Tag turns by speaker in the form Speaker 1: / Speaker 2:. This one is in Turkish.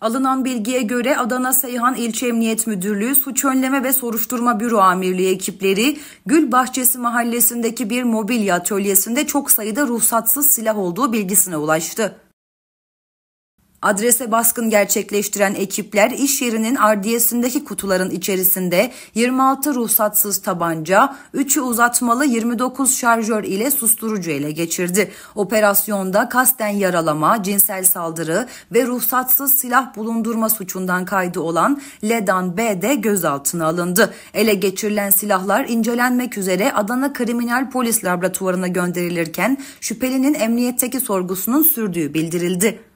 Speaker 1: Alınan bilgiye göre Adana Seyhan İlçe Emniyet Müdürlüğü Suç Önleme ve Soruşturma Büro Amirliği ekipleri Gül Bahçesi mahallesindeki bir mobilya atölyesinde çok sayıda ruhsatsız silah olduğu bilgisine ulaştı. Adrese baskın gerçekleştiren ekipler iş yerinin ardiyesindeki kutuların içerisinde 26 ruhsatsız tabanca, 3'ü uzatmalı 29 şarjör ile susturucu ele geçirdi. Operasyonda kasten yaralama, cinsel saldırı ve ruhsatsız silah bulundurma suçundan kaydı olan Ledan B de gözaltına alındı. Ele geçirilen silahlar incelenmek üzere Adana Kriminal Polis Laboratuvarına gönderilirken şüphelinin emniyetteki sorgusunun sürdüğü bildirildi.